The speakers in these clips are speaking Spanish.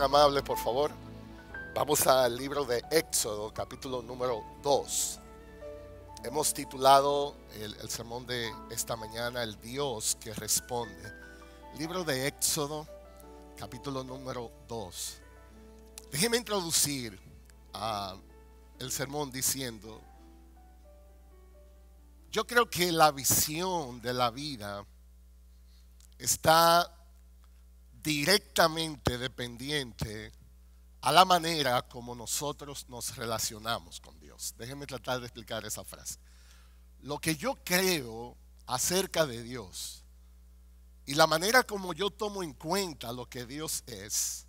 Amable por favor, vamos al libro de Éxodo, capítulo número 2. Hemos titulado el, sermón de esta mañana, El Dios que responde. Libro de Éxodo, capítulo número 2. Déjeme introducir el sermón diciendo, yo creo que la visión de la vida está directamente dependiente a la manera como nosotros nos relacionamos con Dios. Déjenme tratar de explicar esa frase. Lo que yo creo acerca de Dios y la manera como yo tomo en cuenta lo que Dios es,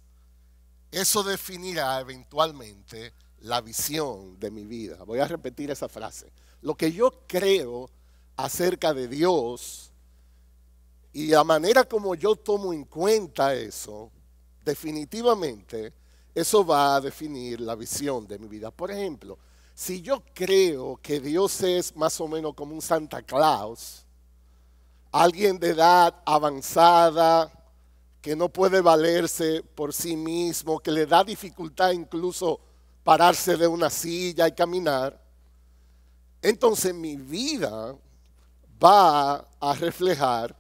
eso definirá eventualmente la visión de mi vida. Voy a repetir esa frase. Lo que yo creo acerca de Dios y la manera como yo tomo en cuenta eso, definitivamente, eso va a definir la visión de mi vida. Por ejemplo, si yo creo que Dios es más o menos como un Santa Claus, alguien de edad avanzada, que no puede valerse por sí mismo, que le da dificultad incluso pararse de una silla y caminar, entonces mi vida va a reflejar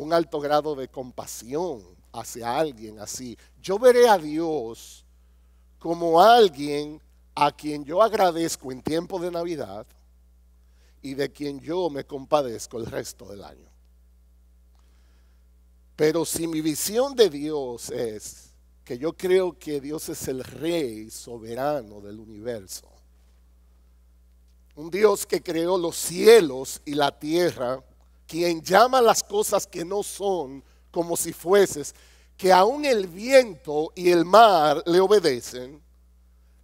un alto grado de compasión hacia alguien así. Yo veré a Dios como alguien a quien yo agradezco en tiempo de Navidad y de quien yo me compadezco el resto del año. Pero si mi visión de Dios es que yo creo que Dios es el rey soberano del universo, un Dios que creó los cielos y la tierra, quien llama las cosas que no son como si fueses, que aún el viento y el mar le obedecen,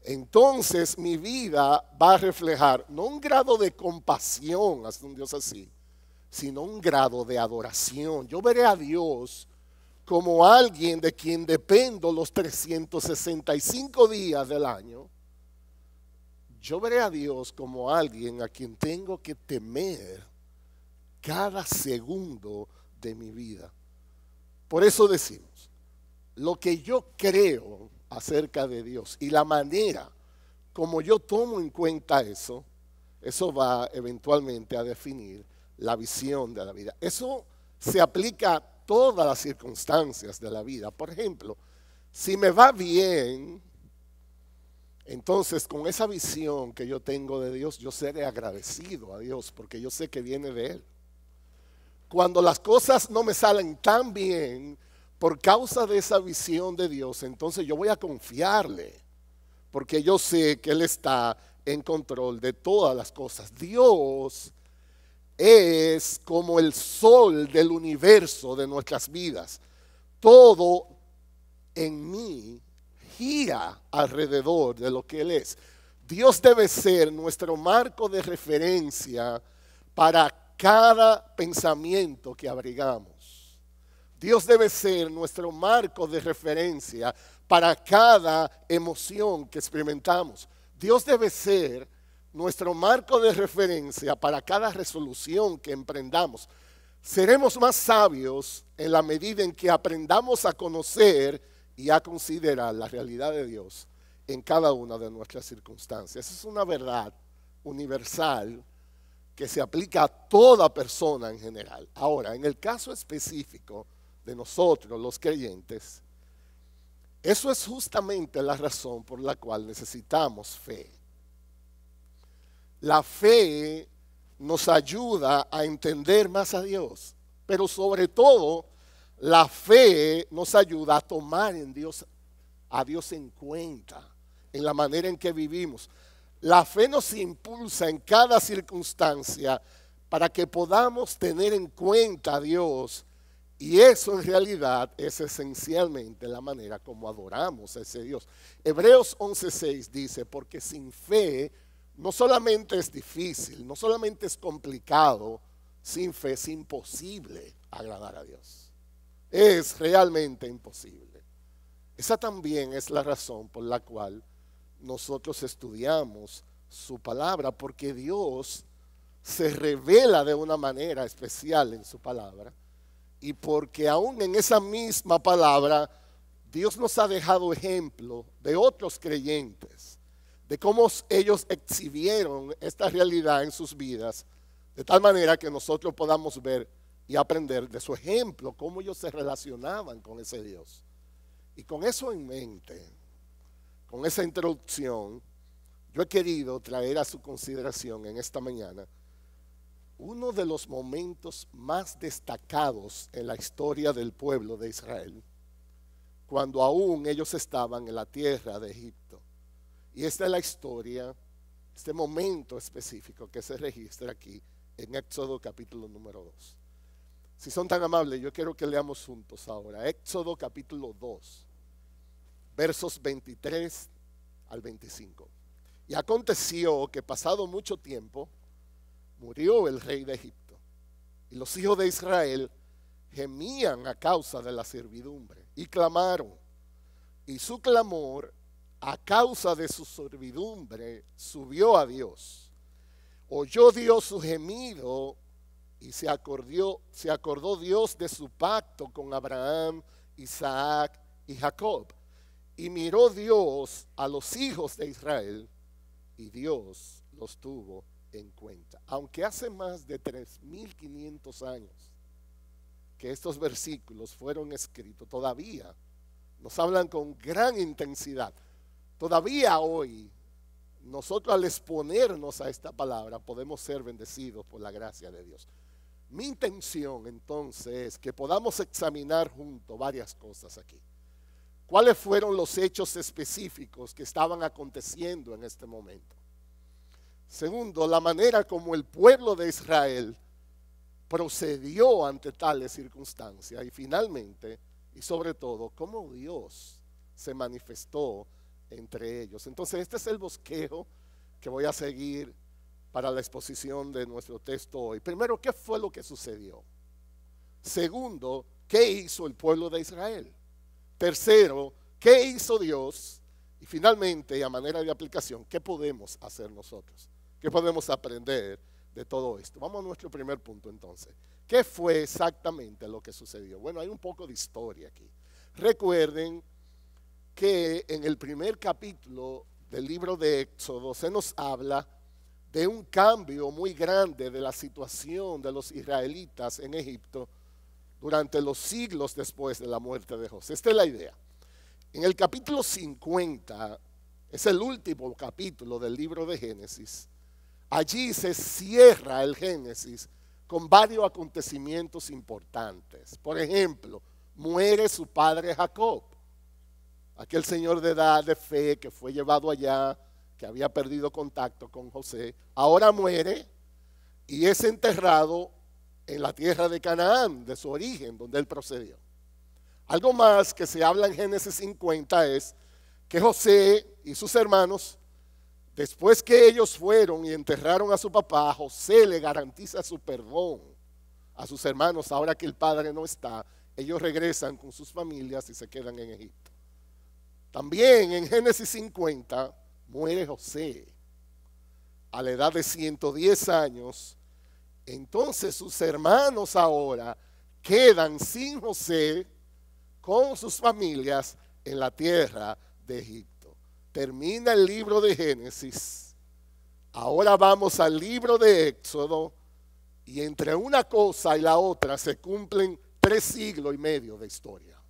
entonces mi vida va a reflejar no un grado de compasión hacia un Dios así, sino un grado de adoración. Yo veré a Dios como alguien de quien dependo los 365 días del año. Yo veré a Dios como alguien a quien tengo que temer cada segundo de mi vida. Por eso decimos, lo que yo creo acerca de Dios y la manera como yo tomo en cuenta eso, eso va eventualmente a definir la visión de la vida. Eso se aplica a todas las circunstancias de la vida. Por ejemplo, si me va bien, entonces con esa visión que yo tengo de Dios, yo seré agradecido a Dios porque yo sé que viene de Él cuando las cosas no me salen tan bien por causa de esa visión de Dios, entonces yo voy a confiarle, porque yo sé que Él está en control de todas las cosas. Dios es como el sol del universo de nuestras vidas. Todo en mí gira alrededor de lo que Él es. Dios debe ser nuestro marco de referencia para cada pensamiento que abrigamos. Dios debe ser nuestro marco de referencia para cada emoción que experimentamos. Dios debe ser nuestro marco de referencia para cada resolución que emprendamos. Seremos más sabios en la medida en que aprendamos a conocer y a considerar la realidad de Dios en cada una de nuestras circunstancias. Es una verdad universal que se aplica a toda persona en general. Ahora, en el caso específico de nosotros, los creyentes, eso es justamente la razón por la cual necesitamos fe. La fe nos ayuda a entender más a Dios, pero sobre todo la fe nos ayuda a tomar en Dios a Dios en cuenta en la manera en que vivimos. La fe nos impulsa en cada circunstancia para que podamos tener en cuenta a Dios. Y eso en realidad es esencialmente la manera como adoramos a ese Dios. Hebreos 11:6 dice, porque sin fe no solamente es difícil, no solamente es complicado, sin fe es imposible agradar a Dios. Es realmente imposible. Esa también es la razón por la cual nosotros estudiamos su palabra, porque Dios se revela de una manera especial en su palabra y porque aún en esa misma palabra Dios nos ha dejado ejemplo de otros creyentes, de cómo ellos exhibieron esta realidad en sus vidas, de tal manera que nosotros podamos ver y aprender de su ejemplo, cómo ellos se relacionaban con ese Dios. Y con eso en mente, con esa introducción, yo he querido traer a su consideración en esta mañana uno de los momentos más destacados en la historia del pueblo de Israel, cuando aún ellos estaban en la tierra de Egipto. Y esta es la historia, este momento específico que se registra aquí en Éxodo capítulo número 2. Si son tan amables, yo quiero que leamos juntos ahora. Éxodo capítulo 2 versos 23 al 25. Y aconteció que pasado mucho tiempo murió el rey de Egipto. Y los hijos de Israel gemían a causa de la servidumbre y clamaron. Y su clamor a causa de su servidumbre subió a Dios. Oyó Dios su gemido y se, se acordó Dios de su pacto con Abraham, Isaac y Jacob y miró Dios a los hijos de Israel y Dios los tuvo en cuenta. Aunque hace más de 3.500 años que estos versículos fueron escritos, todavía nos hablan con gran intensidad. Todavía hoy nosotros al exponernos a esta palabra podemos ser bendecidos por la gracia de Dios. Mi intención entonces es que podamos examinar juntos varias cosas aquí cuáles fueron los hechos específicos que estaban aconteciendo en este momento. Segundo, la manera como el pueblo de Israel procedió ante tales circunstancias. Y finalmente, y sobre todo, cómo Dios se manifestó entre ellos. Entonces, este es el bosquejo que voy a seguir para la exposición de nuestro texto hoy. Primero, ¿qué fue lo que sucedió? Segundo, ¿qué hizo el pueblo de Israel? Tercero, ¿qué hizo Dios? Y finalmente, a manera de aplicación, ¿qué podemos hacer nosotros? ¿Qué podemos aprender de todo esto? Vamos a nuestro primer punto entonces. ¿Qué fue exactamente lo que sucedió? Bueno, hay un poco de historia aquí. Recuerden que en el primer capítulo del libro de Éxodo se nos habla de un cambio muy grande de la situación de los israelitas en Egipto durante los siglos después de la muerte de José. Esta es la idea. En el capítulo 50, es el último capítulo del libro de Génesis, allí se cierra el Génesis con varios acontecimientos importantes. Por ejemplo, muere su padre Jacob, aquel señor de edad de fe que fue llevado allá, que había perdido contacto con José, ahora muere y es enterrado en la tierra de Canaán, de su origen, donde él procedió. Algo más que se habla en Génesis 50 es que José y sus hermanos, después que ellos fueron y enterraron a su papá, José le garantiza su perdón a sus hermanos ahora que el padre no está. Ellos regresan con sus familias y se quedan en Egipto. También en Génesis 50 muere José a la edad de 110 años entonces sus hermanos ahora quedan sin José con sus familias en la tierra de Egipto. Termina el libro de Génesis. Ahora vamos al libro de Éxodo y entre una cosa y la otra se cumplen tres siglos y medio de historia.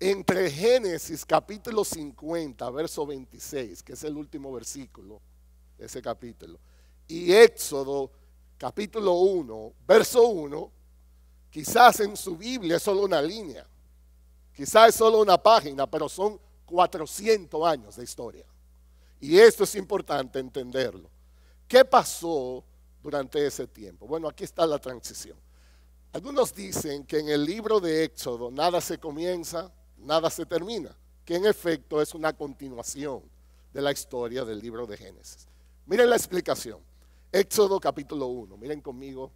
Entre Génesis capítulo 50, verso 26, que es el último versículo de ese capítulo, y Éxodo capítulo 1, verso 1, quizás en su Biblia es solo una línea, quizás es solo una página, pero son 400 años de historia. Y esto es importante entenderlo. ¿Qué pasó durante ese tiempo? Bueno, aquí está la transición. Algunos dicen que en el libro de Éxodo nada se comienza, nada se termina, que en efecto es una continuación de la historia del libro de Génesis. Miren la explicación. Éxodo capítulo 1. Miren conmigo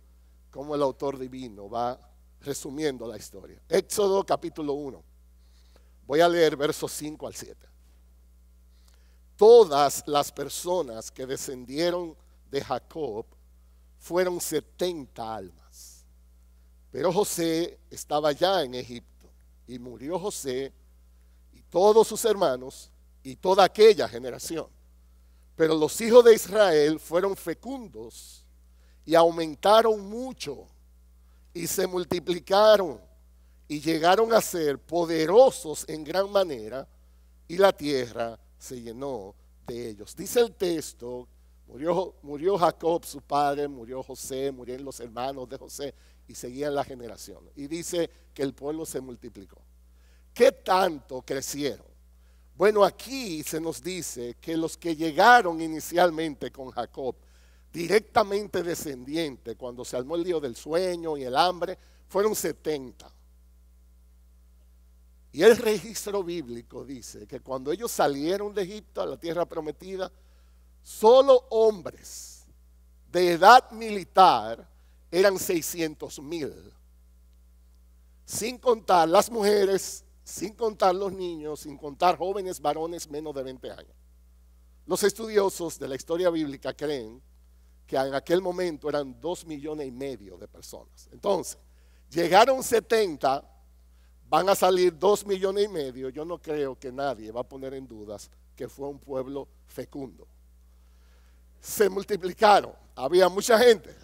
cómo el autor divino va resumiendo la historia. Éxodo capítulo 1. Voy a leer versos 5 al 7. Todas las personas que descendieron de Jacob fueron 70 almas. Pero José estaba ya en Egipto y murió José y todos sus hermanos y toda aquella generación. Pero los hijos de Israel fueron fecundos y aumentaron mucho y se multiplicaron y llegaron a ser poderosos en gran manera y la tierra se llenó de ellos. Dice el texto, murió, Jacob, su padre, murió José, murieron los hermanos de José y seguían la generación. Y dice que el pueblo se multiplicó. ¿Qué tanto crecieron? Bueno, aquí se nos dice que los que llegaron inicialmente con Jacob, directamente descendiente, cuando se armó el lío del sueño y el hambre, fueron 70. Y el registro bíblico dice que cuando ellos salieron de Egipto a la tierra prometida, solo hombres de edad militar eran 600 mil, sin contar las mujeres sin contar los niños, sin contar jóvenes varones menos de 20 años. Los estudiosos de la historia bíblica creen que en aquel momento eran 2 millones y medio de personas. Entonces, llegaron 70, van a salir 2 millones y medio. Yo no creo que nadie va a poner en dudas que fue un pueblo fecundo. Se multiplicaron, había mucha gente.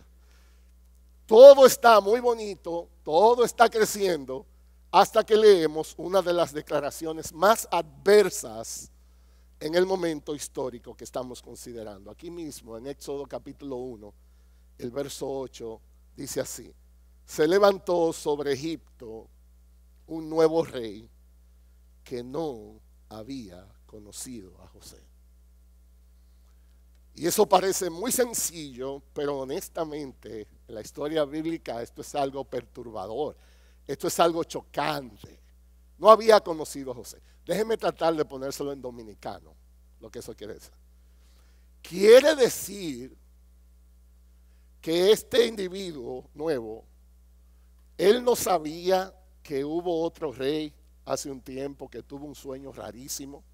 Todo está muy bonito, todo está creciendo, hasta que leemos una de las declaraciones más adversas en el momento histórico que estamos considerando. Aquí mismo, en Éxodo capítulo 1, el verso 8, dice así, se levantó sobre Egipto un nuevo rey que no había conocido a José. Y eso parece muy sencillo, pero honestamente en la historia bíblica esto es algo perturbador. Esto es algo chocante. No había conocido a José. Déjeme tratar de ponérselo en dominicano, lo que eso quiere decir. Quiere decir que este individuo nuevo, él no sabía que hubo otro rey hace un tiempo que tuvo un sueño rarísimo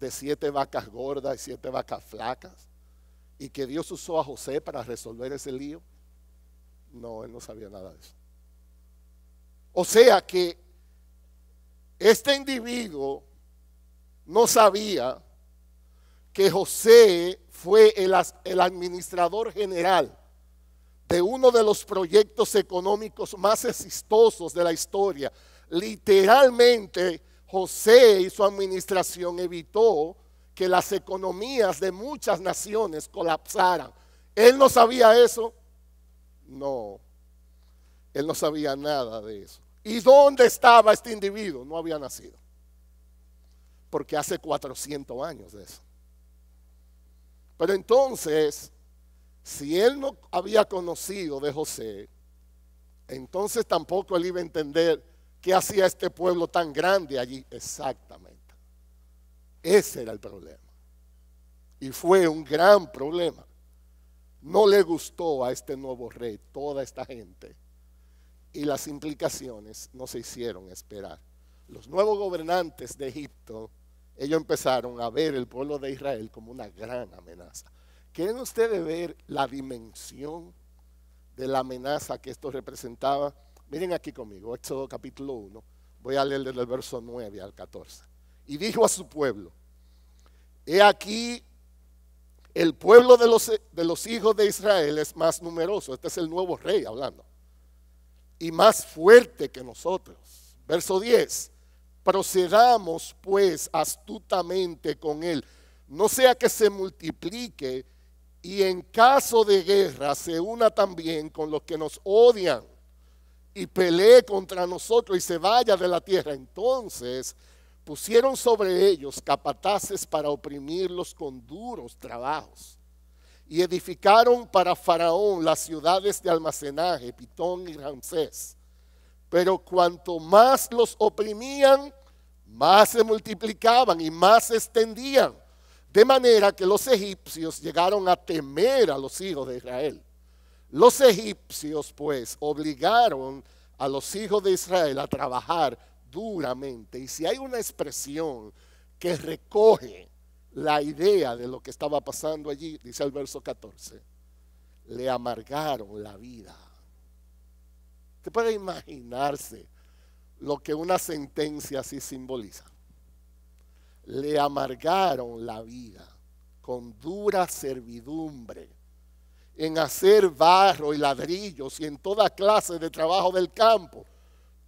de siete vacas gordas y siete vacas flacas y que Dios usó a José para resolver ese lío. No, él no sabía nada de eso. O sea que este individuo no sabía que José fue el, administrador general de uno de los proyectos económicos más exitosos de la historia. Literalmente, José y su administración evitó que las economías de muchas naciones colapsaran. ¿Él no sabía eso? No, él no sabía nada de eso. ¿Y dónde estaba este individuo? No había nacido. Porque hace 400 años de eso. Pero entonces, si él no había conocido de José, entonces tampoco él iba a entender qué hacía este pueblo tan grande allí. Exactamente. Ese era el problema. Y fue un gran problema. No le gustó a este nuevo rey toda esta gente y las implicaciones no se hicieron esperar. Los nuevos gobernantes de Egipto, ellos empezaron a ver el pueblo de Israel como una gran amenaza. ¿Quieren ustedes ver la dimensión de la amenaza que esto representaba? Miren aquí conmigo, Éxodo capítulo 1, voy a leer desde el verso 9 al 14. Y dijo a su pueblo, he aquí el pueblo de los, de los hijos de Israel es más numeroso, este es el nuevo rey hablando y más fuerte que nosotros. Verso 10. Procedamos pues astutamente con él, no sea que se multiplique y en caso de guerra se una también con los que nos odian y pelee contra nosotros y se vaya de la tierra. Entonces pusieron sobre ellos capataces para oprimirlos con duros trabajos y edificaron para Faraón las ciudades de almacenaje, Pitón y Ramsés. Pero cuanto más los oprimían, más se multiplicaban y más se extendían. De manera que los egipcios llegaron a temer a los hijos de Israel. Los egipcios pues obligaron a los hijos de Israel a trabajar duramente. Y si hay una expresión que recoge la idea de lo que estaba pasando allí, dice el verso 14, le amargaron la vida. Usted puede imaginarse lo que una sentencia así simboliza? Le amargaron la vida con dura servidumbre en hacer barro y ladrillos y en toda clase de trabajo del campo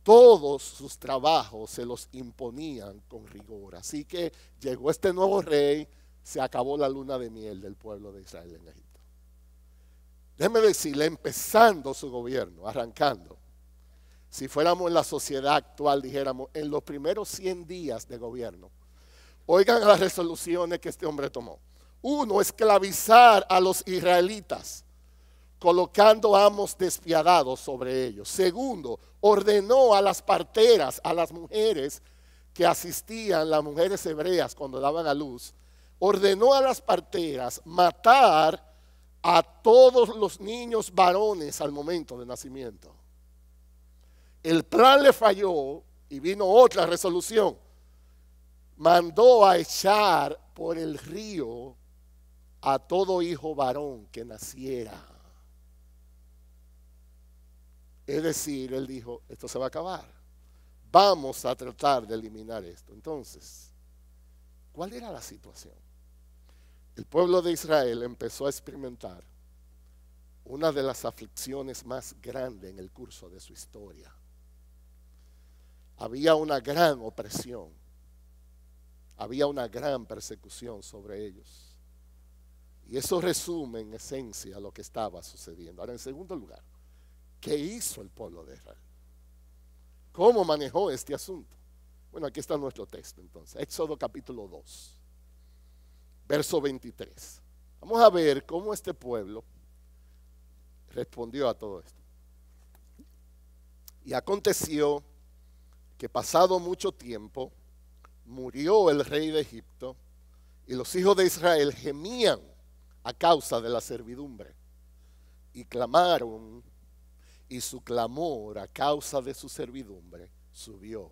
todos sus trabajos se los imponían con rigor. Así que llegó este nuevo rey, se acabó la luna de miel del pueblo de Israel en Egipto. Déjeme decirle, empezando su gobierno, arrancando, si fuéramos en la sociedad actual, dijéramos, en los primeros 100 días de gobierno, oigan las resoluciones que este hombre tomó. Uno, esclavizar a los israelitas colocando amos despiadados sobre ellos. Segundo, ordenó a las parteras, a las mujeres que asistían, las mujeres hebreas cuando daban a luz, ordenó a las parteras matar a todos los niños varones al momento de nacimiento. El plan le falló y vino otra resolución. Mandó a echar por el río a todo hijo varón que naciera. Es decir, él dijo, esto se va a acabar. Vamos a tratar de eliminar esto. Entonces, ¿cuál era la situación? El pueblo de Israel empezó a experimentar una de las aflicciones más grandes en el curso de su historia. Había una gran opresión, había una gran persecución sobre ellos. Y eso resume en esencia lo que estaba sucediendo. Ahora, en segundo lugar, ¿Qué hizo el pueblo de Israel? ¿Cómo manejó este asunto? Bueno, aquí está nuestro texto entonces, Éxodo capítulo 2, verso 23. Vamos a ver cómo este pueblo respondió a todo esto. Y aconteció que pasado mucho tiempo murió el rey de Egipto y los hijos de Israel gemían a causa de la servidumbre y clamaron y su clamor a causa de su servidumbre subió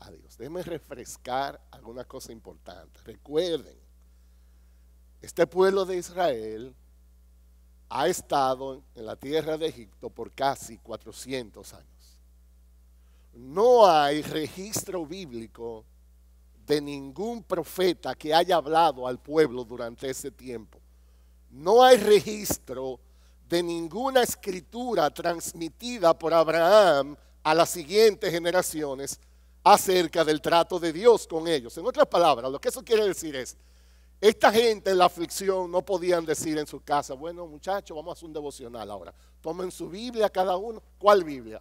a Dios. Déjenme refrescar alguna cosa importante. Recuerden, este pueblo de Israel ha estado en la tierra de Egipto por casi 400 años. No hay registro bíblico de ningún profeta que haya hablado al pueblo durante ese tiempo. No hay registro de ninguna escritura transmitida por Abraham a las siguientes generaciones acerca del trato de Dios con ellos. En otras palabras, lo que eso quiere decir es, esta gente en la aflicción no podían decir en su casa, bueno muchachos, vamos a hacer un devocional ahora. Tomen su Biblia cada uno. ¿Cuál Biblia?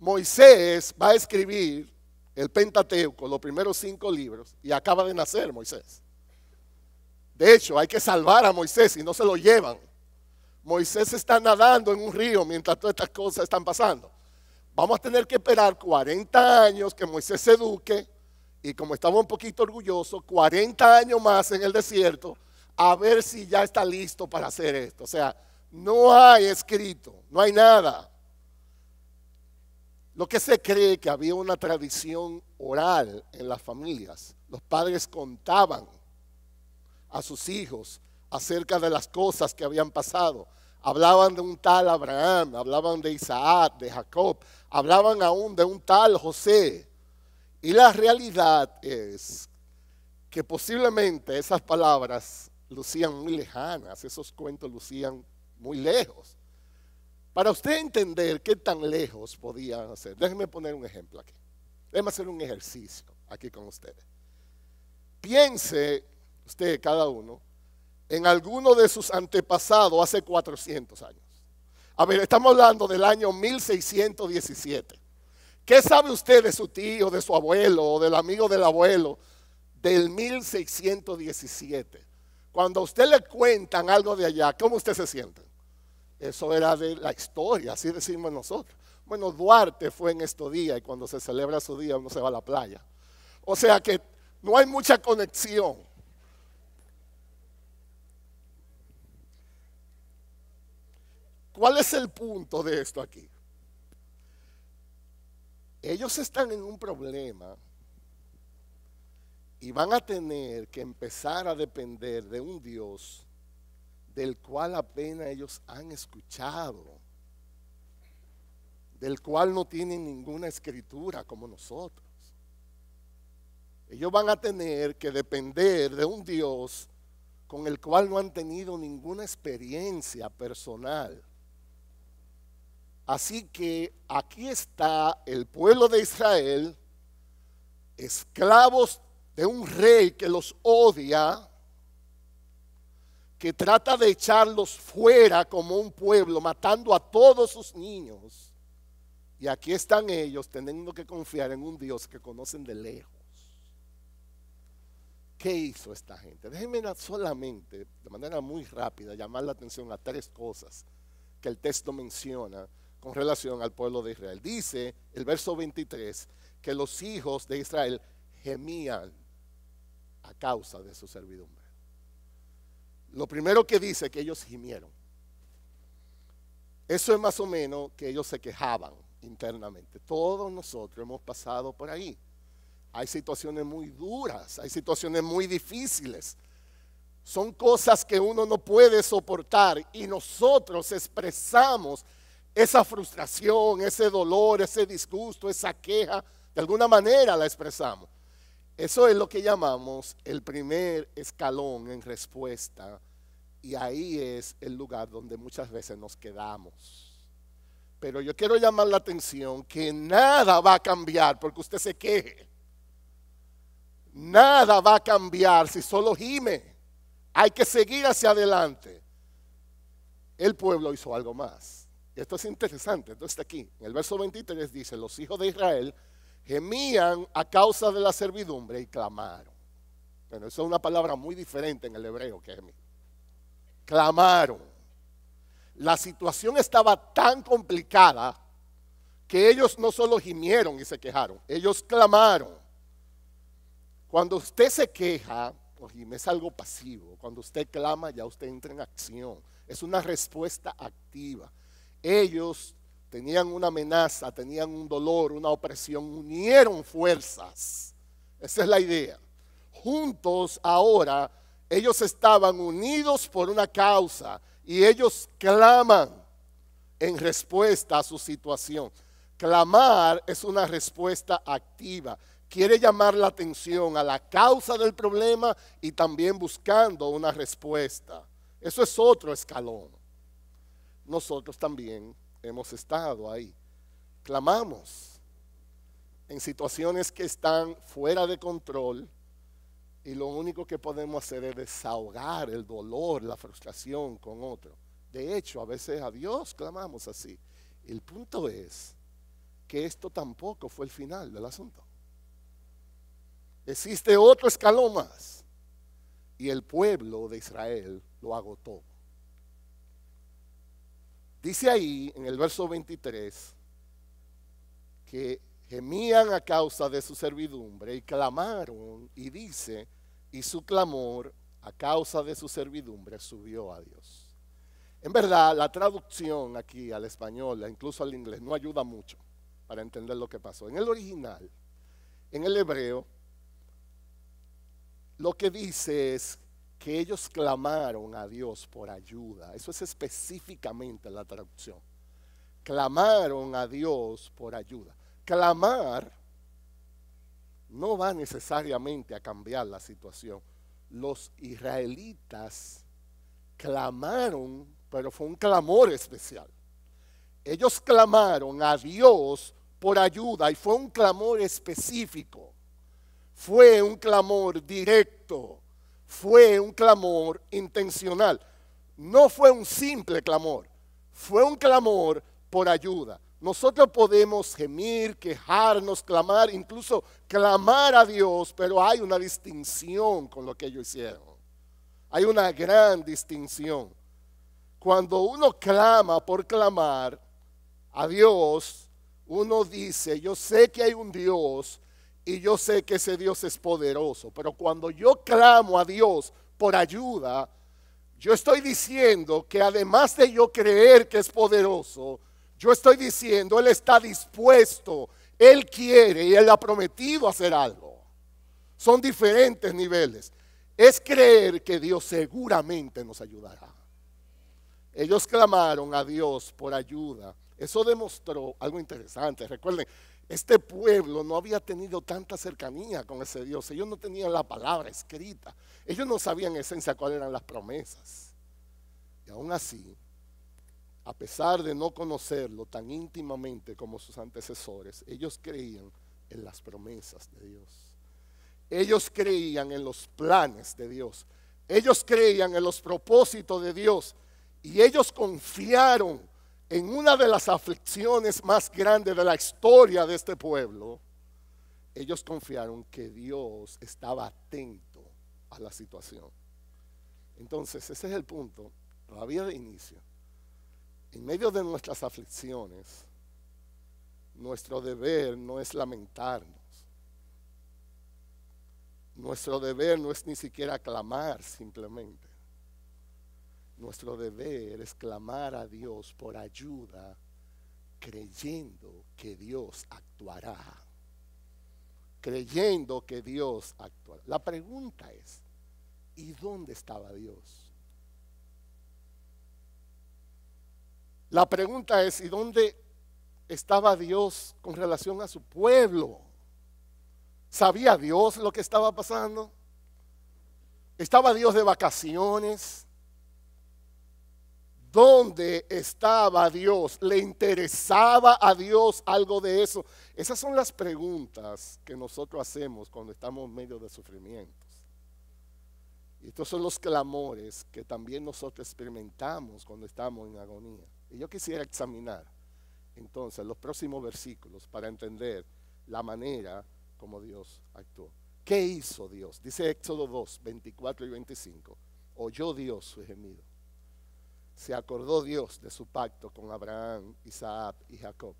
Moisés va a escribir el Pentateuco, los primeros cinco libros, y acaba de nacer Moisés. De hecho, hay que salvar a Moisés y no se lo llevan. Moisés está nadando en un río mientras todas estas cosas están pasando. Vamos a tener que esperar 40 años que Moisés se eduque y como estaba un poquito orgulloso, 40 años más en el desierto a ver si ya está listo para hacer esto. O sea, no hay escrito, no hay nada. Lo que se cree que había una tradición oral en las familias. Los padres contaban a sus hijos acerca de las cosas que habían pasado. Hablaban de un tal Abraham, hablaban de Isaac, de Jacob, hablaban aún de un tal José. Y la realidad es que posiblemente esas palabras lucían muy lejanas, esos cuentos lucían muy lejos. Para usted entender qué tan lejos podían hacer, déjenme poner un ejemplo aquí. Déjenme hacer un ejercicio aquí con ustedes. Piense usted cada uno, en alguno de sus antepasados hace 400 años. A ver, estamos hablando del año 1617. ¿Qué sabe usted de su tío, de su abuelo o del amigo del abuelo del 1617? Cuando a usted le cuentan algo de allá, ¿cómo usted se siente? Eso era de la historia, así decimos nosotros. Bueno, Duarte fue en estos días y cuando se celebra su día uno se va a la playa. O sea que no hay mucha conexión. ¿Cuál es el punto de esto aquí? Ellos están en un problema y van a tener que empezar a depender de un Dios del cual apenas ellos han escuchado, del cual no tienen ninguna escritura como nosotros. Ellos van a tener que depender de un Dios con el cual no han tenido ninguna experiencia personal. Así que aquí está el pueblo de Israel, esclavos de un rey que los odia, que trata de echarlos fuera como un pueblo, matando a todos sus niños. Y aquí están ellos teniendo que confiar en un Dios que conocen de lejos. ¿Qué hizo esta gente? Déjenme solamente, de manera muy rápida, llamar la atención a tres cosas que el texto menciona con relación al pueblo de Israel. Dice el verso 23 que los hijos de Israel gemían a causa de su servidumbre. Lo primero que dice que ellos gimieron. Eso es más o menos que ellos se quejaban internamente. Todos nosotros hemos pasado por ahí. Hay situaciones muy duras, hay situaciones muy difíciles. Son cosas que uno no puede soportar y nosotros expresamos esa frustración, ese dolor, ese disgusto, esa queja, de alguna manera la expresamos. Eso es lo que llamamos el primer escalón en respuesta y ahí es el lugar donde muchas veces nos quedamos. Pero yo quiero llamar la atención que nada va a cambiar porque usted se queje. Nada va a cambiar si solo gime. Hay que seguir hacia adelante. El pueblo hizo algo más esto es interesante, Entonces, está aquí. En el verso 23 dice, los hijos de Israel gemían a causa de la servidumbre y clamaron. Bueno, eso es una palabra muy diferente en el hebreo que gemir. Clamaron. La situación estaba tan complicada que ellos no solo gimieron y se quejaron, ellos clamaron. Cuando usted se queja, o gime, es algo pasivo. Cuando usted clama, ya usted entra en acción. Es una respuesta activa ellos tenían una amenaza, tenían un dolor, una opresión, unieron fuerzas. Esa es la idea. Juntos ahora, ellos estaban unidos por una causa y ellos claman en respuesta a su situación. Clamar es una respuesta activa. Quiere llamar la atención a la causa del problema y también buscando una respuesta. Eso es otro escalón nosotros también hemos estado ahí. Clamamos en situaciones que están fuera de control y lo único que podemos hacer es desahogar el dolor, la frustración con otro. De hecho, a veces a Dios clamamos así. El punto es que esto tampoco fue el final del asunto. Existe otro escalón más. Y el pueblo de Israel lo agotó. Dice ahí en el verso 23 que gemían a causa de su servidumbre y clamaron y dice, y su clamor a causa de su servidumbre subió a Dios. En verdad, la traducción aquí al español, e incluso al inglés, no ayuda mucho para entender lo que pasó. En el original, en el hebreo, lo que dice es que ellos clamaron a Dios por ayuda. Eso es específicamente la traducción. Clamaron a Dios por ayuda. Clamar no va necesariamente a cambiar la situación. Los israelitas clamaron, pero fue un clamor especial. Ellos clamaron a Dios por ayuda y fue un clamor específico. Fue un clamor directo fue un clamor intencional. No fue un simple clamor, fue un clamor por ayuda. Nosotros podemos gemir, quejarnos, clamar, incluso clamar a Dios, pero hay una distinción con lo que ellos hicieron. Hay una gran distinción. Cuando uno clama por clamar a Dios, uno dice, yo sé que hay un Dios y yo sé que ese Dios es poderoso. Pero cuando yo clamo a Dios por ayuda, yo estoy diciendo que además de yo creer que es poderoso, yo estoy diciendo, Él está dispuesto, Él quiere y Él ha prometido hacer algo. Son diferentes niveles. Es creer que Dios seguramente nos ayudará. Ellos clamaron a Dios por ayuda. Eso demostró algo interesante. Recuerden, este pueblo no había tenido tanta cercanía con ese Dios. Ellos no tenían la palabra escrita. Ellos no sabían en esencia cuáles eran las promesas. Y aún así, a pesar de no conocerlo tan íntimamente como sus antecesores, ellos creían en las promesas de Dios. Ellos creían en los planes de Dios. Ellos creían en los propósitos de Dios. Y ellos confiaron en una de las aflicciones más grandes de la historia de este pueblo, ellos confiaron que Dios estaba atento a la situación. Entonces, ese es el punto, todavía de inicio. En medio de nuestras aflicciones, nuestro deber no es lamentarnos. Nuestro deber no es ni siquiera clamar simplemente. Nuestro deber es clamar a Dios por ayuda creyendo que Dios actuará. Creyendo que Dios actuará. La pregunta es, ¿y dónde estaba Dios? La pregunta es, ¿y dónde estaba Dios con relación a su pueblo? ¿Sabía Dios lo que estaba pasando? ¿Estaba Dios de vacaciones? ¿Dónde estaba Dios? ¿Le interesaba a Dios algo de eso? Esas son las preguntas que nosotros hacemos cuando estamos en medio de sufrimientos. Y estos son los clamores que también nosotros experimentamos cuando estamos en agonía. Y yo quisiera examinar entonces los próximos versículos para entender la manera como Dios actuó. ¿Qué hizo Dios? Dice Éxodo 2, 24 y 25. Oyó Dios su gemido se acordó Dios de su pacto con Abraham, Isaac y Jacob.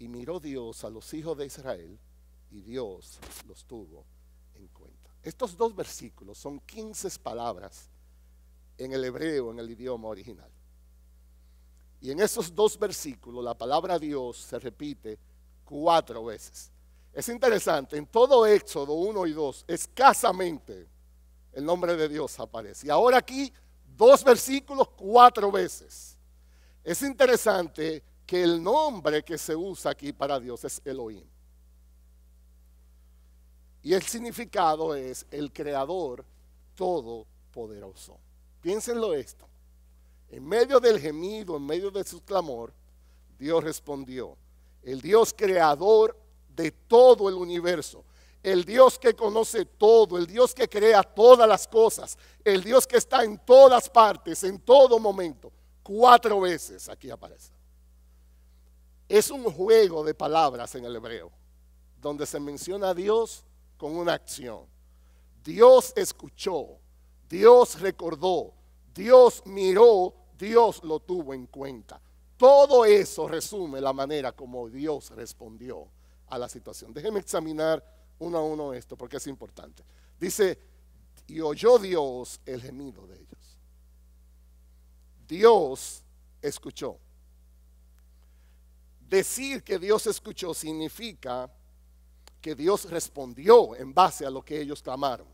Y miró Dios a los hijos de Israel y Dios los tuvo en cuenta. Estos dos versículos son 15 palabras en el hebreo, en el idioma original. Y en esos dos versículos la palabra Dios se repite cuatro veces. Es interesante, en todo Éxodo 1 y 2, escasamente el nombre de Dios aparece. Y ahora aquí dos versículos cuatro veces. Es interesante que el nombre que se usa aquí para Dios es Elohim. Y el significado es el creador todopoderoso. Piénsenlo esto. En medio del gemido, en medio de su clamor, Dios respondió. El Dios creador de todo el universo el Dios que conoce todo, el Dios que crea todas las cosas, el Dios que está en todas partes, en todo momento. Cuatro veces aquí aparece. Es un juego de palabras en el hebreo, donde se menciona a Dios con una acción. Dios escuchó, Dios recordó, Dios miró, Dios lo tuvo en cuenta. Todo eso resume la manera como Dios respondió a la situación. Déjeme examinar uno a uno esto porque es importante. Dice, y oyó Dios el gemido de ellos. Dios escuchó. Decir que Dios escuchó significa que Dios respondió en base a lo que ellos clamaron.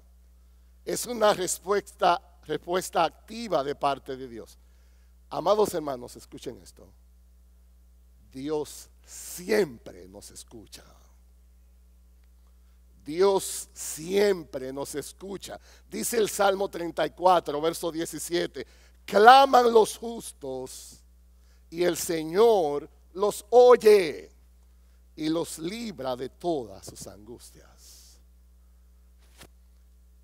Es una respuesta, respuesta activa de parte de Dios. Amados hermanos, escuchen esto. Dios siempre nos escucha. Dios siempre nos escucha. Dice el Salmo 34, verso 17, claman los justos y el Señor los oye y los libra de todas sus angustias.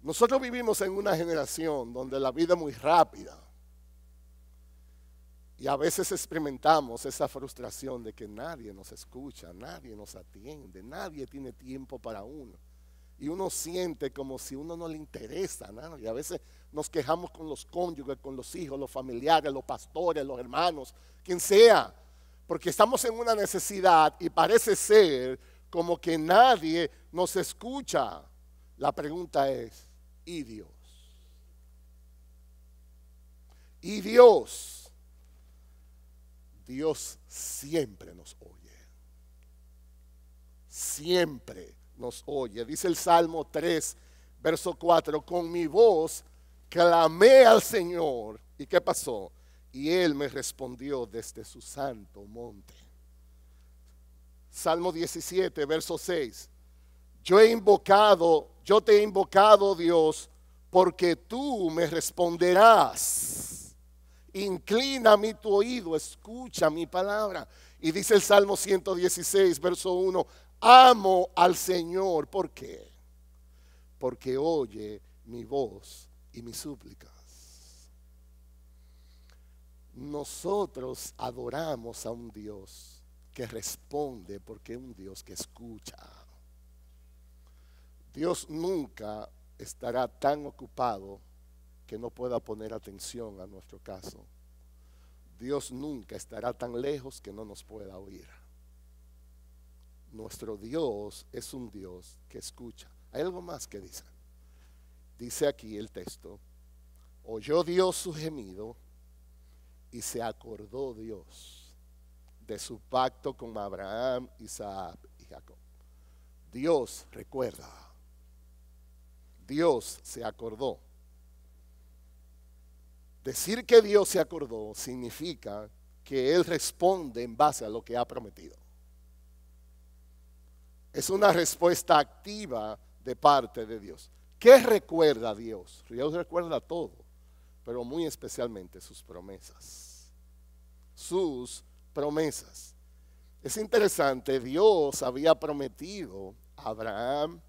Nosotros vivimos en una generación donde la vida es muy rápida y a veces experimentamos esa frustración de que nadie nos escucha, nadie nos atiende, nadie tiene tiempo para uno. Y uno siente como si uno no le interesa nada. Y a veces nos quejamos con los cónyuges, con los hijos, los familiares, los pastores, los hermanos, quien sea. Porque estamos en una necesidad y parece ser como que nadie nos escucha. La pregunta es, ¿y Dios? ¿Y Dios? Dios siempre nos oye. Siempre nos oye. Dice el Salmo 3, verso 4, con mi voz clamé al Señor. ¿Y qué pasó? Y Él me respondió desde su santo monte. Salmo 17, verso 6. Yo he invocado, yo te he invocado, Dios, porque tú me responderás inclina a tu oído, escucha mi palabra. Y dice el Salmo 116, verso 1, amo al Señor. ¿Por qué? Porque oye mi voz y mis súplicas. Nosotros adoramos a un Dios que responde porque es un Dios que escucha. Dios nunca estará tan ocupado que no pueda poner atención a nuestro caso. Dios nunca estará tan lejos que no nos pueda oír. Nuestro Dios es un Dios que escucha. Hay algo más que dice. Dice aquí el texto, oyó Dios su gemido y se acordó Dios de su pacto con Abraham, Isaac y Jacob. Dios recuerda. Dios se acordó. Decir que Dios se acordó significa que Él responde en base a lo que ha prometido. Es una respuesta activa de parte de Dios. ¿Qué recuerda Dios? Dios recuerda todo, pero muy especialmente sus promesas. Sus promesas. Es interesante, Dios había prometido a Abraham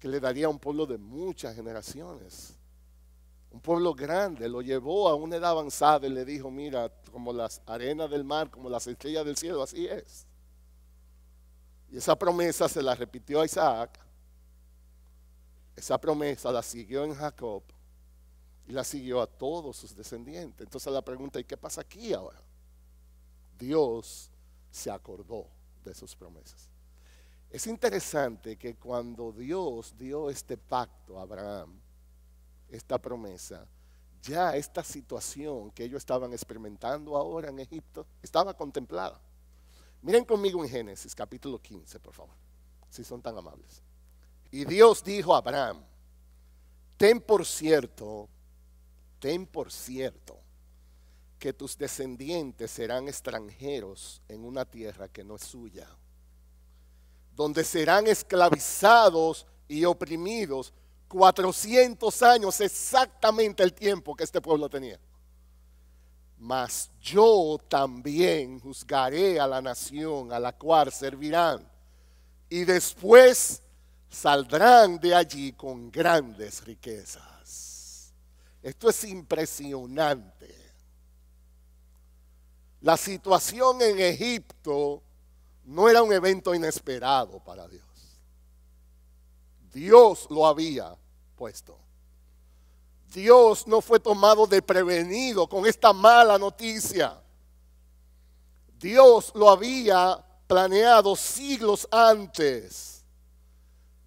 que le daría un pueblo de muchas generaciones un pueblo grande, lo llevó a una edad avanzada y le dijo, mira, como las arenas del mar, como las estrellas del cielo, así es. Y esa promesa se la repitió a Isaac, esa promesa la siguió en Jacob y la siguió a todos sus descendientes. Entonces la pregunta, ¿y qué pasa aquí ahora? Dios se acordó de sus promesas. Es interesante que cuando Dios dio este pacto a Abraham, esta promesa, ya esta situación que ellos estaban experimentando ahora en Egipto estaba contemplada. Miren conmigo en Génesis capítulo 15, por favor, si son tan amables. Y Dios dijo a Abraham, ten por cierto, ten por cierto, que tus descendientes serán extranjeros en una tierra que no es suya, donde serán esclavizados y oprimidos 400 años exactamente el tiempo que este pueblo tenía. Mas yo también juzgaré a la nación a la cual servirán. Y después saldrán de allí con grandes riquezas. Esto es impresionante. La situación en Egipto no era un evento inesperado para Dios. Dios lo había puesto. Dios no fue tomado de prevenido con esta mala noticia. Dios lo había planeado siglos antes.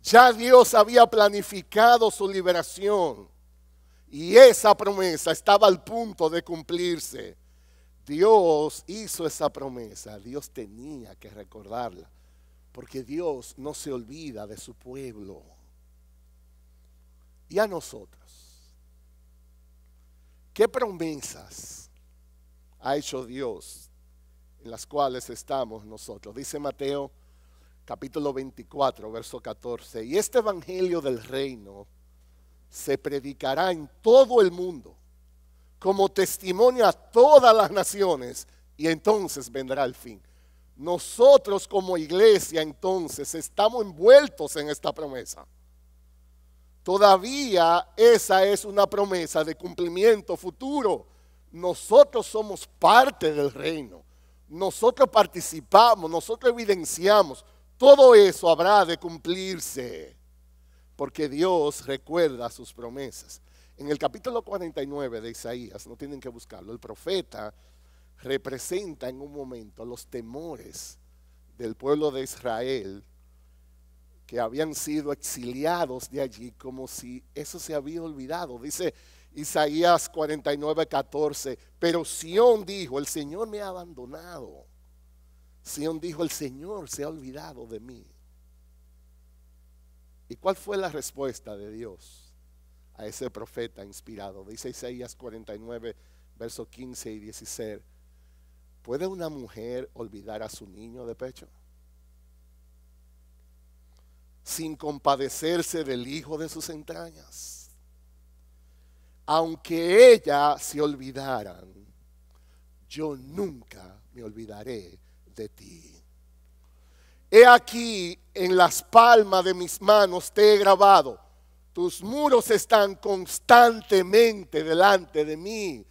Ya Dios había planificado su liberación y esa promesa estaba al punto de cumplirse. Dios hizo esa promesa, Dios tenía que recordarla, porque Dios no se olvida de su pueblo y a nosotros. ¿Qué promesas ha hecho Dios en las cuales estamos nosotros? Dice Mateo capítulo 24, verso 14. Y este Evangelio del Reino se predicará en todo el mundo como testimonio a todas las naciones y entonces vendrá el fin. Nosotros como iglesia entonces estamos envueltos en esta promesa. Todavía esa es una promesa de cumplimiento futuro. Nosotros somos parte del reino. Nosotros participamos, nosotros evidenciamos. Todo eso habrá de cumplirse. Porque Dios recuerda sus promesas. En el capítulo 49 de Isaías, no tienen que buscarlo, el profeta representa en un momento los temores del pueblo de Israel que habían sido exiliados de allí, como si eso se había olvidado. Dice Isaías 49, 14, pero Sión dijo, el Señor me ha abandonado. Sión dijo, el Señor se ha olvidado de mí. ¿Y cuál fue la respuesta de Dios a ese profeta inspirado? Dice Isaías 49, versos 15 y 16. ¿Puede una mujer olvidar a su niño de pecho? sin compadecerse del hijo de sus entrañas. Aunque ella se olvidaran, yo nunca me olvidaré de ti. He aquí, en las palmas de mis manos te he grabado. Tus muros están constantemente delante de mí.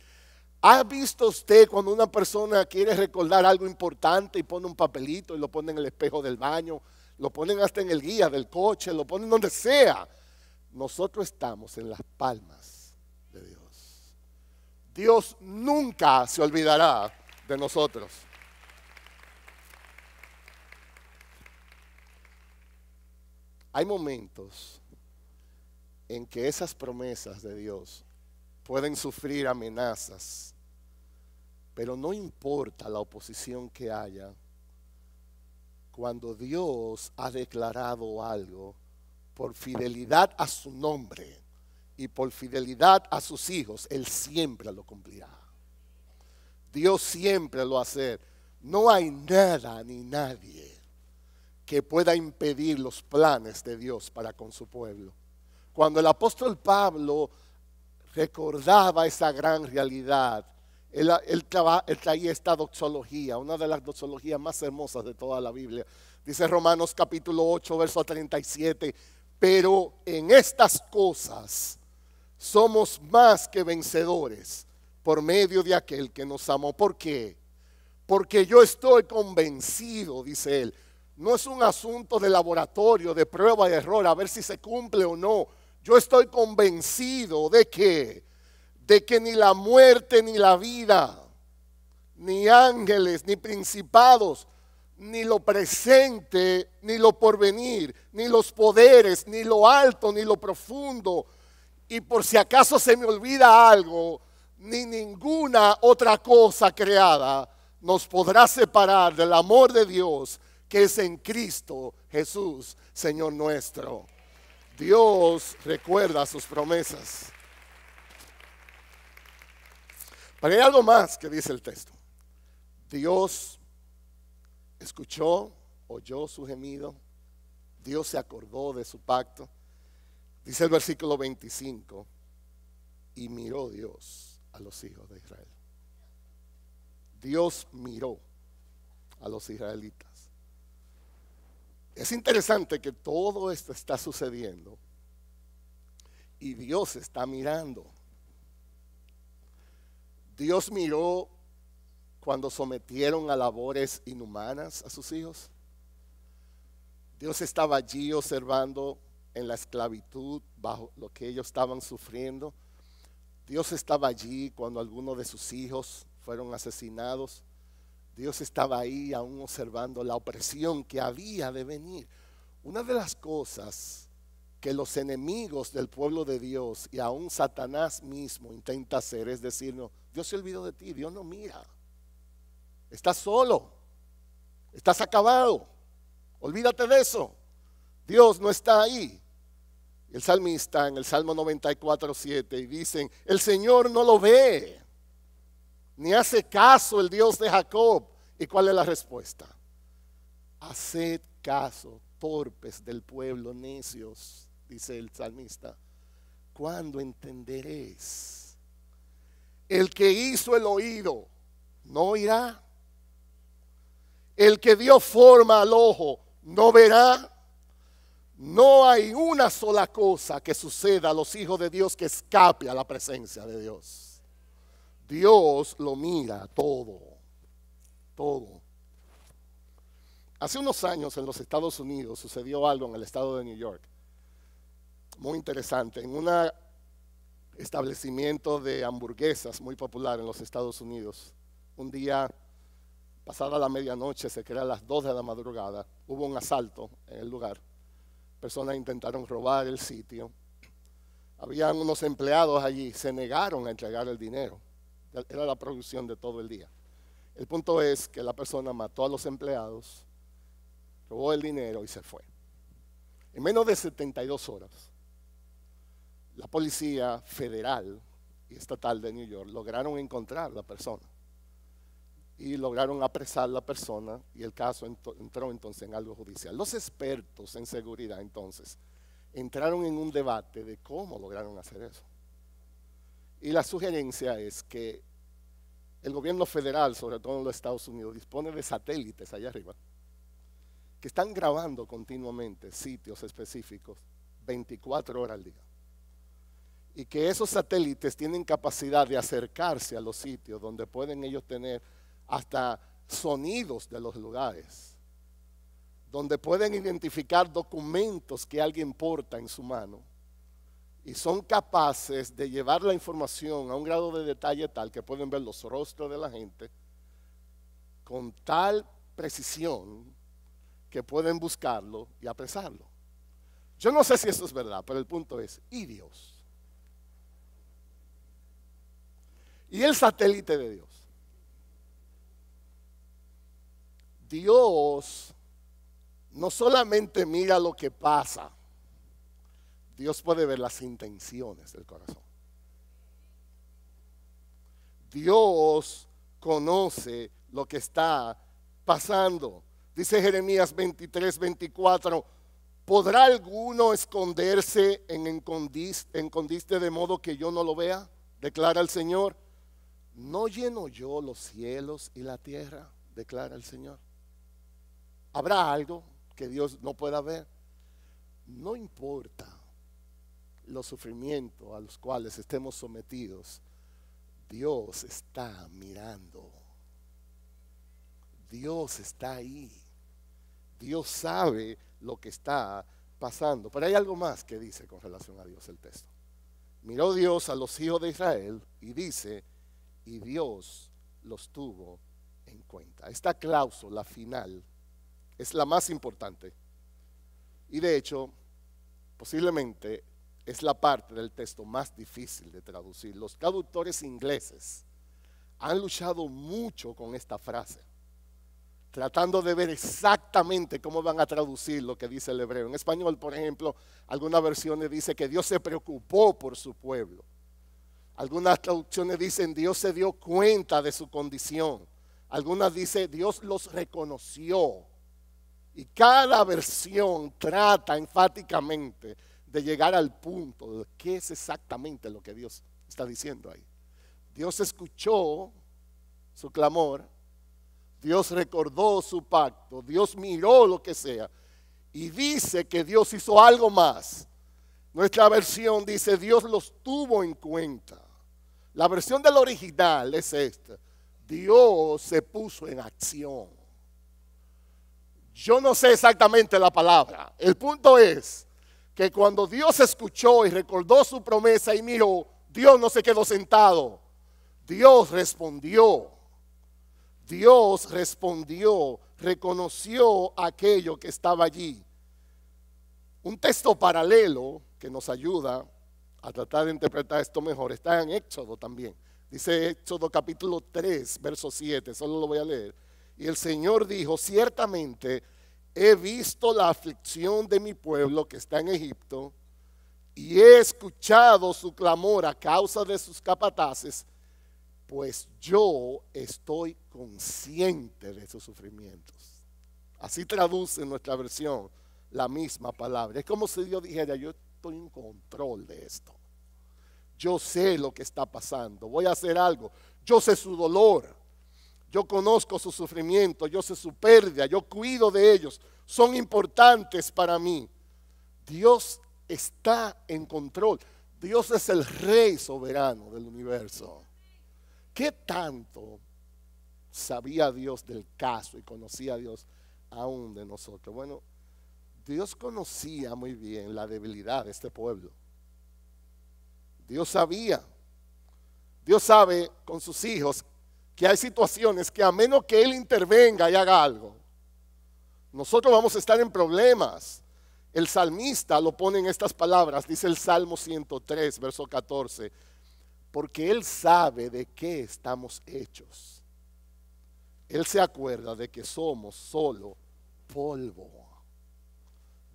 ¿Ha visto usted cuando una persona quiere recordar algo importante y pone un papelito y lo pone en el espejo del baño? lo ponen hasta en el guía del coche, lo ponen donde sea. Nosotros estamos en las palmas de Dios. Dios nunca se olvidará de nosotros. Hay momentos en que esas promesas de Dios pueden sufrir amenazas, pero no importa la oposición que haya, cuando Dios ha declarado algo por fidelidad a su nombre y por fidelidad a sus hijos, Él siempre lo cumplirá. Dios siempre lo hace. No hay nada ni nadie que pueda impedir los planes de Dios para con su pueblo. Cuando el apóstol Pablo recordaba esa gran realidad, él, traía esta doxología, una de las doxologías más hermosas de toda la Biblia. Dice Romanos capítulo 8, verso 37, pero en estas cosas somos más que vencedores por medio de aquel que nos amó. ¿Por qué? Porque yo estoy convencido, dice él, no es un asunto de laboratorio, de prueba y error, a ver si se cumple o no. Yo estoy convencido de que de que ni la muerte ni la vida, ni ángeles, ni principados, ni lo presente, ni lo porvenir, ni los poderes, ni lo alto, ni lo profundo. Y por si acaso se me olvida algo, ni ninguna otra cosa creada nos podrá separar del amor de Dios que es en Cristo Jesús, Señor nuestro. Dios recuerda sus promesas. Pero hay algo más que dice el texto. Dios escuchó, oyó su gemido, Dios se acordó de su pacto. Dice el versículo 25, y miró Dios a los hijos de Israel. Dios miró a los israelitas. Es interesante que todo esto está sucediendo y Dios está mirando Dios miró cuando sometieron a labores inhumanas a sus hijos. Dios estaba allí observando en la esclavitud, bajo lo que ellos estaban sufriendo. Dios estaba allí cuando algunos de sus hijos fueron asesinados. Dios estaba ahí aún observando la opresión que había de venir. Una de las cosas que los enemigos del pueblo de Dios y aún Satanás mismo intenta hacer es no Dios se olvidó de ti, Dios no mira, estás solo, estás acabado, olvídate de eso, Dios no está ahí. El salmista en el Salmo 94, 7 y dicen, el Señor no lo ve, ni hace caso el Dios de Jacob. ¿Y cuál es la respuesta? Haced caso, torpes del pueblo, necios dice el salmista, cuando entenderéis? El que hizo el oído, ¿no oirá? El que dio forma al ojo, ¿no verá? No hay una sola cosa que suceda a los hijos de Dios que escape a la presencia de Dios. Dios lo mira todo, todo. Hace unos años en los Estados Unidos sucedió algo en el estado de New York muy interesante. En un establecimiento de hamburguesas muy popular en los Estados Unidos, un día, pasada la medianoche, se crea a las 2 de la madrugada, hubo un asalto en el lugar. Personas intentaron robar el sitio. Habían unos empleados allí, se negaron a entregar el dinero. Era la producción de todo el día. El punto es que la persona mató a los empleados, robó el dinero y se fue. En menos de 72 horas, la policía federal y estatal de New York lograron encontrar la persona y lograron apresar la persona y el caso entró entonces en algo judicial. Los expertos en seguridad entonces entraron en un debate de cómo lograron hacer eso. Y la sugerencia es que el gobierno federal, sobre todo en los Estados Unidos, dispone de satélites allá arriba que están grabando continuamente sitios específicos 24 horas al día y que esos satélites tienen capacidad de acercarse a los sitios donde pueden ellos tener hasta sonidos de los lugares, donde pueden identificar documentos que alguien porta en su mano y son capaces de llevar la información a un grado de detalle tal que pueden ver los rostros de la gente con tal precisión que pueden buscarlo y apresarlo. Yo no sé si eso es verdad, pero el punto es, y Dios. y el satélite de Dios. Dios no solamente mira lo que pasa, Dios puede ver las intenciones del corazón. Dios conoce lo que está pasando. Dice Jeremías 23, 24, ¿podrá alguno esconderse en escondiste, de modo que yo no lo vea? Declara el Señor no lleno yo los cielos y la tierra, declara el Señor. Habrá algo que Dios no pueda ver. No importa los sufrimientos a los cuales estemos sometidos, Dios está mirando. Dios está ahí. Dios sabe lo que está pasando. Pero hay algo más que dice con relación a Dios el texto. Miró Dios a los hijos de Israel y dice, y Dios los tuvo en cuenta. Esta cláusula final es la más importante. Y de hecho, posiblemente es la parte del texto más difícil de traducir. Los traductores ingleses han luchado mucho con esta frase, tratando de ver exactamente cómo van a traducir lo que dice el hebreo. En español, por ejemplo, algunas versiones dice que Dios se preocupó por su pueblo. Algunas traducciones dicen Dios se dio cuenta de su condición. Algunas dicen Dios los reconoció. Y cada versión trata enfáticamente de llegar al punto de qué es exactamente lo que Dios está diciendo ahí. Dios escuchó su clamor, Dios recordó su pacto, Dios miró lo que sea y dice que Dios hizo algo más. Nuestra versión dice Dios los tuvo en cuenta. La versión del original es esta. Dios se puso en acción. Yo no sé exactamente la palabra. El punto es que cuando Dios escuchó y recordó su promesa y miró, Dios no se quedó sentado. Dios respondió. Dios respondió, reconoció aquello que estaba allí. Un texto paralelo que nos ayuda a tratar de interpretar esto mejor, está en Éxodo también. Dice Éxodo capítulo 3, verso 7, solo lo voy a leer. Y el Señor dijo, ciertamente he visto la aflicción de mi pueblo que está en Egipto y he escuchado su clamor a causa de sus capataces, pues yo estoy consciente de sus sufrimientos. Así traduce nuestra versión la misma palabra. Es como si Dios dijera, yo estoy en control de esto. Yo sé lo que está pasando. Voy a hacer algo. Yo sé su dolor. Yo conozco su sufrimiento. Yo sé su pérdida. Yo cuido de ellos. Son importantes para mí. Dios está en control. Dios es el rey soberano del universo. ¿Qué tanto sabía Dios del caso y conocía a Dios aún de nosotros? Bueno, Dios conocía muy bien la debilidad de este pueblo. Dios sabía. Dios sabe con sus hijos que hay situaciones que a menos que Él intervenga y haga algo, nosotros vamos a estar en problemas. El salmista lo pone en estas palabras, dice el Salmo 103, verso 14, porque Él sabe de qué estamos hechos. Él se acuerda de que somos solo polvo.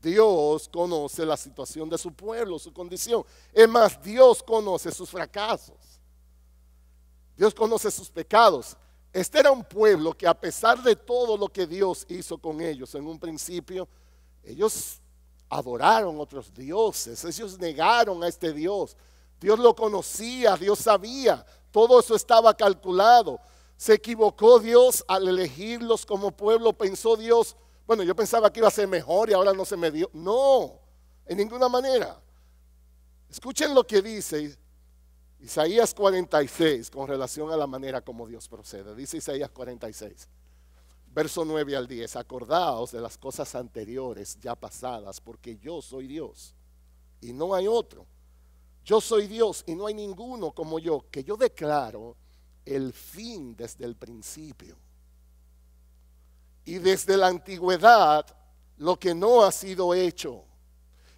Dios conoce la situación de su pueblo, su condición. Es más, Dios conoce sus fracasos. Dios conoce sus pecados. Este era un pueblo que a pesar de todo lo que Dios hizo con ellos en un principio, ellos adoraron otros dioses, ellos negaron a este Dios. Dios lo conocía, Dios sabía, todo eso estaba calculado. Se equivocó Dios al elegirlos como pueblo, pensó Dios, bueno, yo pensaba que iba a ser mejor y ahora no se me dio. No, en ninguna manera. Escuchen lo que dice Isaías 46 con relación a la manera como Dios procede. Dice Isaías 46, verso 9 al 10. Acordaos de las cosas anteriores ya pasadas, porque yo soy Dios y no hay otro. Yo soy Dios y no hay ninguno como yo, que yo declaro el fin desde el principio y desde la antigüedad lo que no ha sido hecho.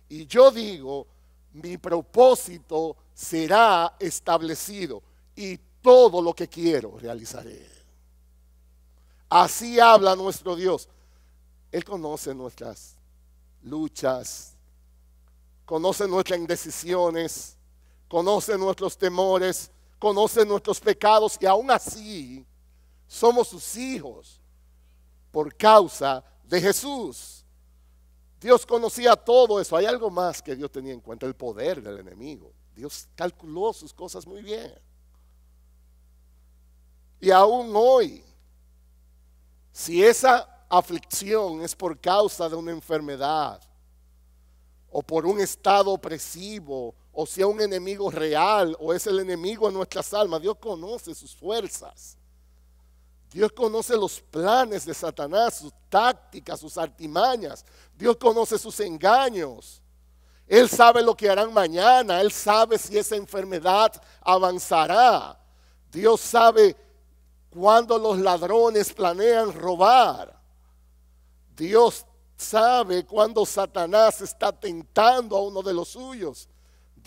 Y yo digo, mi propósito será establecido y todo lo que quiero realizaré. Así habla nuestro Dios. Él conoce nuestras luchas, conoce nuestras indecisiones, conoce nuestros temores, conoce nuestros pecados y aún así somos sus hijos por causa de Jesús. Dios conocía todo eso. Hay algo más que Dios tenía en cuenta, el poder del enemigo. Dios calculó sus cosas muy bien. Y aún hoy, si esa aflicción es por causa de una enfermedad o por un estado opresivo o sea un enemigo real o es el enemigo en nuestras almas, Dios conoce sus fuerzas. Dios conoce los planes de Satanás, sus tácticas, sus artimañas. Dios conoce sus engaños. Él sabe lo que harán mañana. Él sabe si esa enfermedad avanzará. Dios sabe cuándo los ladrones planean robar. Dios sabe cuándo Satanás está tentando a uno de los suyos.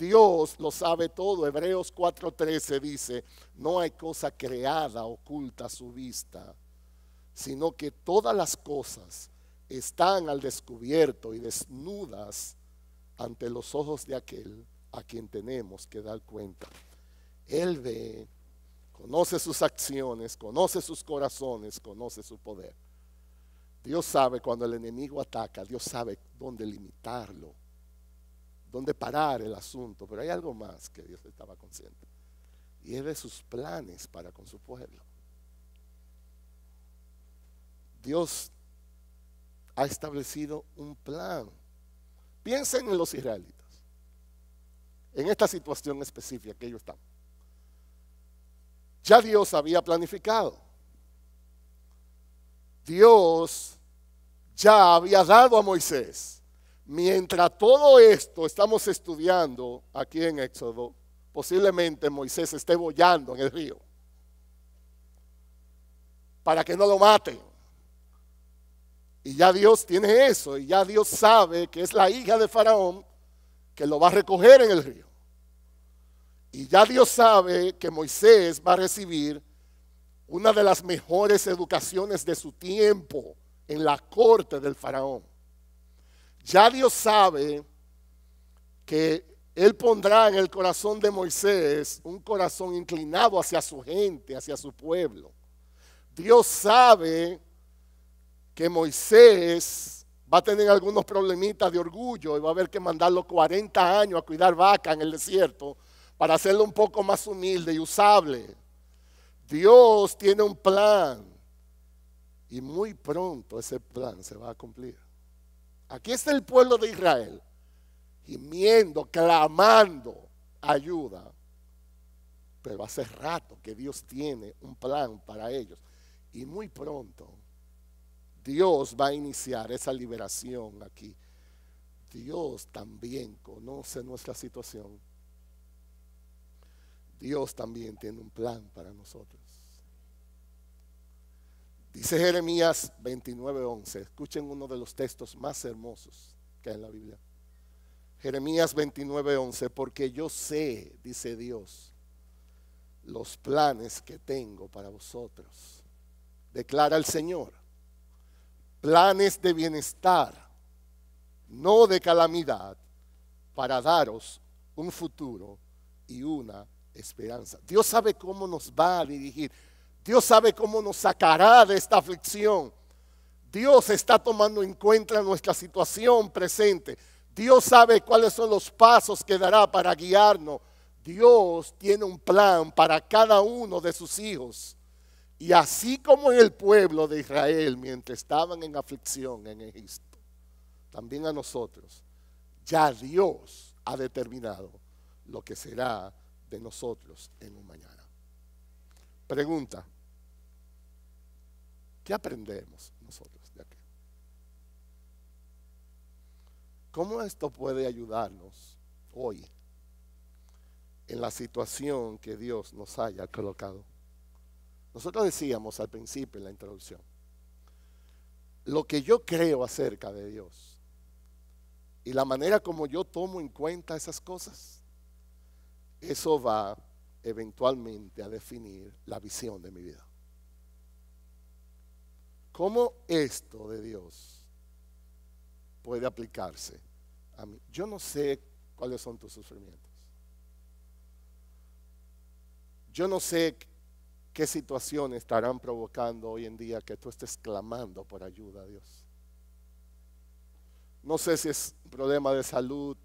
Dios lo sabe todo. Hebreos 4:13 dice, no hay cosa creada oculta a su vista, sino que todas las cosas están al descubierto y desnudas ante los ojos de aquel a quien tenemos que dar cuenta. Él ve, conoce sus acciones, conoce sus corazones, conoce su poder. Dios sabe cuando el enemigo ataca, Dios sabe dónde limitarlo dónde parar el asunto, pero hay algo más que Dios estaba consciente. Y es de sus planes para con su pueblo. Dios ha establecido un plan. Piensen en los israelitas, en esta situación específica que ellos están. Ya Dios había planificado. Dios ya había dado a Moisés Mientras todo esto estamos estudiando aquí en Éxodo, posiblemente Moisés esté bollando en el río para que no lo maten. Y ya Dios tiene eso, y ya Dios sabe que es la hija de Faraón que lo va a recoger en el río. Y ya Dios sabe que Moisés va a recibir una de las mejores educaciones de su tiempo en la corte del faraón. Ya Dios sabe que Él pondrá en el corazón de Moisés un corazón inclinado hacia su gente, hacia su pueblo. Dios sabe que Moisés va a tener algunos problemitas de orgullo y va a haber que mandarlo 40 años a cuidar vaca en el desierto para hacerlo un poco más humilde y usable. Dios tiene un plan y muy pronto ese plan se va a cumplir. Aquí está el pueblo de Israel, gimiendo, clamando ayuda. Pero hace rato que Dios tiene un plan para ellos. Y muy pronto Dios va a iniciar esa liberación aquí. Dios también conoce nuestra situación. Dios también tiene un plan para nosotros. Dice Jeremías 29:11. Escuchen uno de los textos más hermosos que hay en la Biblia. Jeremías 29:11, porque yo sé, dice Dios, los planes que tengo para vosotros. Declara el Señor. Planes de bienestar, no de calamidad, para daros un futuro y una esperanza. Dios sabe cómo nos va a dirigir. Dios sabe cómo nos sacará de esta aflicción. Dios está tomando en cuenta nuestra situación presente. Dios sabe cuáles son los pasos que dará para guiarnos. Dios tiene un plan para cada uno de sus hijos. Y así como en el pueblo de Israel, mientras estaban en aflicción en Egipto, también a nosotros, ya Dios ha determinado lo que será de nosotros en un mañana. Pregunta, ¿qué aprendemos nosotros de aquí? ¿Cómo esto puede ayudarnos hoy en la situación que Dios nos haya colocado? Nosotros decíamos al principio en la introducción, lo que yo creo acerca de Dios y la manera como yo tomo en cuenta esas cosas, eso va eventualmente a definir la visión de mi vida. ¿Cómo esto de Dios puede aplicarse a mí? Yo no sé cuáles son tus sufrimientos. Yo no sé qué situaciones estarán provocando hoy en día que tú estés clamando por ayuda a Dios. No sé si es un problema de salud,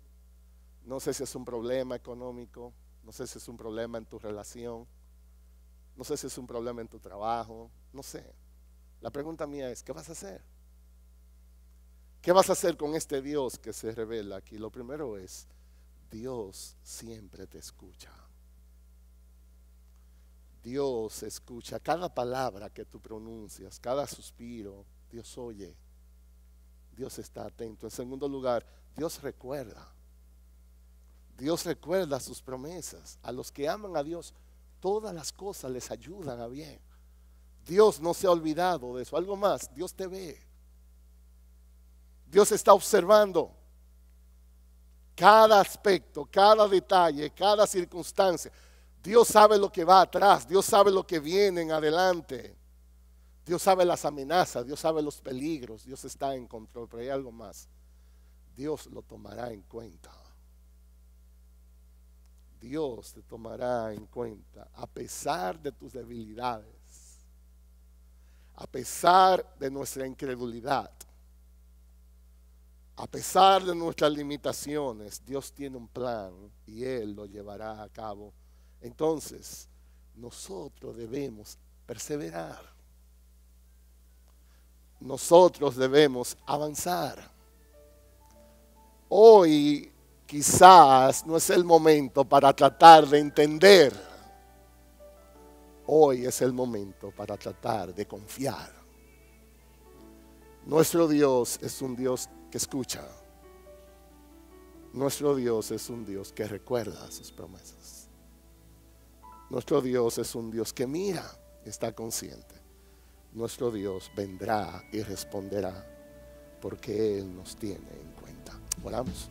no sé si es un problema económico, no sé si es un problema en tu relación. No sé si es un problema en tu trabajo. No sé. La pregunta mía es, ¿qué vas a hacer? ¿Qué vas a hacer con este Dios que se revela aquí? Lo primero es, Dios siempre te escucha. Dios escucha cada palabra que tú pronuncias, cada suspiro. Dios oye. Dios está atento. En segundo lugar, Dios recuerda. Dios recuerda sus promesas. A los que aman a Dios, todas las cosas les ayudan a bien. Dios no se ha olvidado de eso. Algo más, Dios te ve. Dios está observando cada aspecto, cada detalle, cada circunstancia. Dios sabe lo que va atrás, Dios sabe lo que viene en adelante. Dios sabe las amenazas, Dios sabe los peligros, Dios está en control, pero hay algo más. Dios lo tomará en cuenta. Dios te tomará en cuenta a pesar de tus debilidades, a pesar de nuestra incredulidad, a pesar de nuestras limitaciones. Dios tiene un plan y Él lo llevará a cabo. Entonces, nosotros debemos perseverar. Nosotros debemos avanzar. Hoy quizás no es el momento para tratar de entender. Hoy es el momento para tratar de confiar. Nuestro Dios es un Dios que escucha. Nuestro Dios es un Dios que recuerda sus promesas. Nuestro Dios es un Dios que mira, está consciente. Nuestro Dios vendrá y responderá porque Él nos tiene en cuenta. Oramos.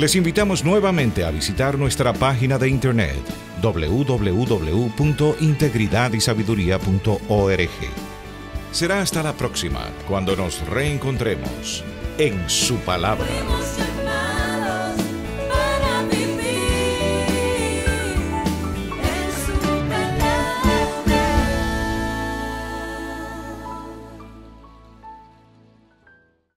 Les invitamos nuevamente a visitar nuestra página de internet www.integridadysabiduría.org. Será hasta la próxima, cuando nos reencontremos en su palabra.